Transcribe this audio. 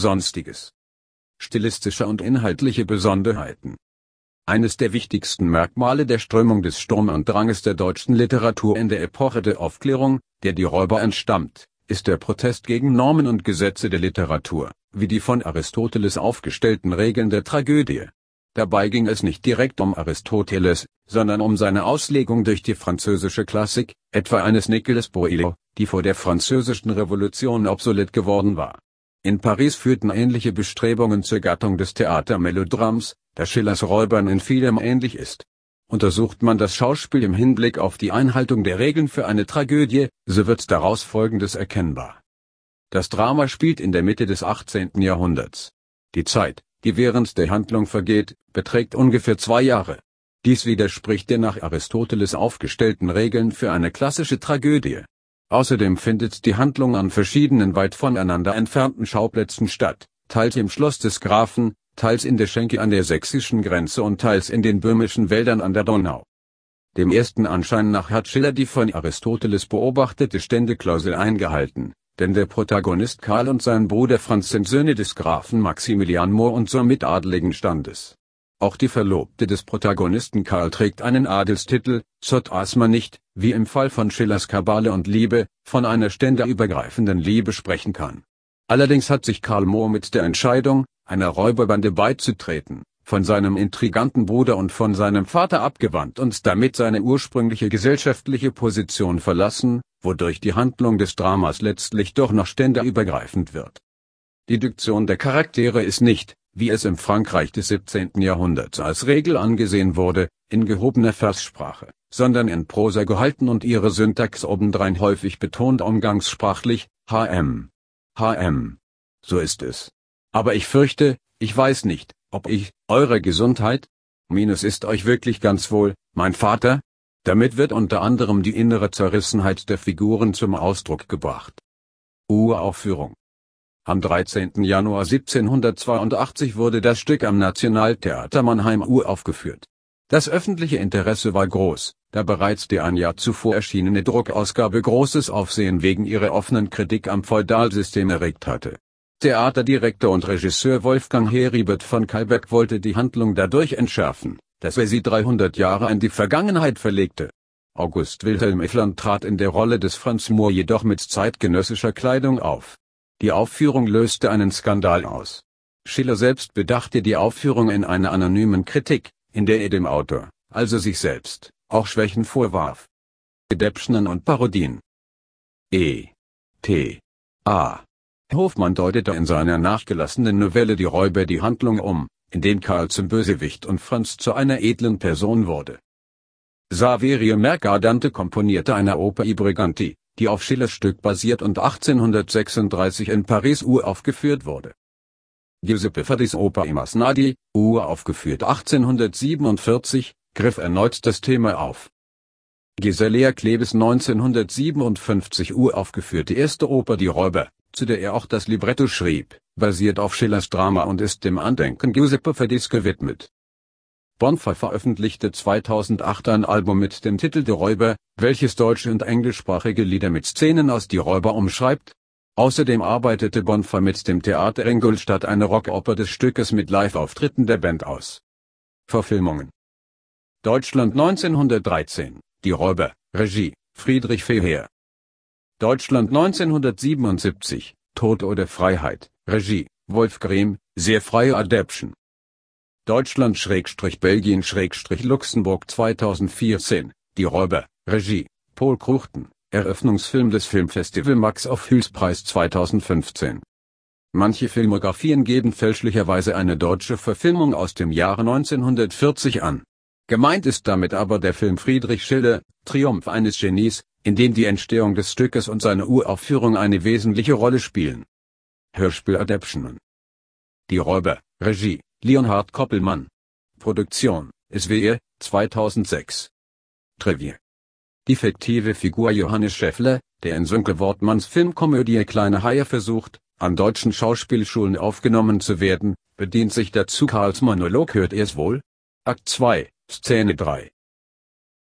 Sonstiges. Stilistische und inhaltliche Besonderheiten eines der wichtigsten Merkmale der Strömung des Sturm und Dranges der deutschen Literatur in der Epoche der Aufklärung, der die Räuber entstammt, ist der Protest gegen Normen und Gesetze der Literatur, wie die von Aristoteles aufgestellten Regeln der Tragödie. Dabei ging es nicht direkt um Aristoteles, sondern um seine Auslegung durch die französische Klassik, etwa eines Nicolas Boileau, die vor der französischen Revolution obsolet geworden war in Paris führten ähnliche Bestrebungen zur Gattung des Theatermelodrams, da Schillers Räubern in vielem ähnlich ist. Untersucht man das Schauspiel im Hinblick auf die Einhaltung der Regeln für eine Tragödie, so wird daraus Folgendes erkennbar. Das Drama spielt in der Mitte des 18. Jahrhunderts. Die Zeit, die während der Handlung vergeht, beträgt ungefähr zwei Jahre. Dies widerspricht den nach Aristoteles aufgestellten Regeln für eine klassische Tragödie. Außerdem findet die Handlung an verschiedenen weit voneinander entfernten Schauplätzen statt, teils im Schloss des Grafen, teils in der Schenke an der sächsischen Grenze und teils in den böhmischen Wäldern an der Donau. Dem ersten Anschein nach hat Schiller die von Aristoteles beobachtete Ständeklausel eingehalten, denn der Protagonist Karl und sein Bruder Franz sind Söhne des Grafen Maximilian Mohr und somit adligen Standes auch die Verlobte des Protagonisten Karl trägt einen Adelstitel, so Asma nicht, wie im Fall von Schillers Kabale und Liebe, von einer ständerübergreifenden Liebe sprechen kann. Allerdings hat sich Karl Mohr mit der Entscheidung, einer Räuberbande beizutreten, von seinem intriganten Bruder und von seinem Vater abgewandt und damit seine ursprüngliche gesellschaftliche Position verlassen, wodurch die Handlung des Dramas letztlich doch noch ständerübergreifend wird. Die Diktion der Charaktere ist nicht, wie es im Frankreich des 17. Jahrhunderts als Regel angesehen wurde, in gehobener Verssprache, sondern in Prosa gehalten und ihre Syntax obendrein häufig betont umgangssprachlich, hm. hm. So ist es. Aber ich fürchte, ich weiß nicht, ob ich, eure Gesundheit, minus ist euch wirklich ganz wohl, mein Vater? Damit wird unter anderem die innere Zerrissenheit der Figuren zum Ausdruck gebracht. Uraufführung am 13. Januar 1782 wurde das Stück am Nationaltheater Mannheim uraufgeführt. Das öffentliche Interesse war groß, da bereits die ein Jahr zuvor erschienene Druckausgabe großes Aufsehen wegen ihrer offenen Kritik am Feudalsystem erregt hatte. Theaterdirektor und Regisseur Wolfgang Heribert von Kalbeck wollte die Handlung dadurch entschärfen, dass er sie 300 Jahre in die Vergangenheit verlegte. August Wilhelm Iffland trat in der Rolle des Franz Moore jedoch mit zeitgenössischer Kleidung auf. Die Aufführung löste einen Skandal aus. Schiller selbst bedachte die Aufführung in einer anonymen Kritik, in der er dem Autor, also sich selbst, auch Schwächen vorwarf. Gedäpschnen und Parodien. E. T. A. Hofmann deutete in seiner nachgelassenen Novelle Die Räuber die Handlung um, in dem Karl zum Bösewicht und Franz zu einer edlen Person wurde. Saverio Mercadante komponierte eine Oper I Briganti, die auf Schillers Stück basiert und 1836 in Paris uraufgeführt wurde. Giuseppe Verdis Oper Imasnadi, uraufgeführt 1847, griff erneut das Thema auf. Giselea Klebes 1957 uraufgeführte erste Oper Die Räuber, zu der er auch das Libretto schrieb, basiert auf Schillers Drama und ist dem Andenken Giuseppe Verdis gewidmet Bonfire veröffentlichte 2008 ein Album mit dem Titel The Räuber, welches deutsche und englischsprachige Lieder mit Szenen aus Die Räuber umschreibt. Außerdem arbeitete Bonfire mit dem Theater Ingolstadt eine Rockoper des Stückes mit Live-Auftritten der Band aus. Verfilmungen Deutschland 1913, Die Räuber, Regie, Friedrich Feher. Deutschland 1977, Tod oder Freiheit, Regie, Wolf Grimm, sehr freie Adaption. Deutschland-Belgien-Luxemburg 2014, Die Räuber, Regie, Paul Kruchten, Eröffnungsfilm des Filmfestival Max auf Hülspreis 2015. Manche Filmografien geben fälschlicherweise eine deutsche Verfilmung aus dem Jahre 1940 an. Gemeint ist damit aber der Film Friedrich Schiller, Triumph eines Genies, in dem die Entstehung des Stückes und seine Uraufführung eine wesentliche Rolle spielen. Hörspiel Adaptionen Die Räuber, Regie, Leonhard Koppelmann. Produktion, SWR, 2006. Trivia. Die fiktive Figur Johannes Schäffler, der in Sönke Wortmanns Filmkomödie Kleine Haie versucht, an deutschen Schauspielschulen aufgenommen zu werden, bedient sich dazu Karls Monolog Hört ihr's wohl? Akt 2, Szene 3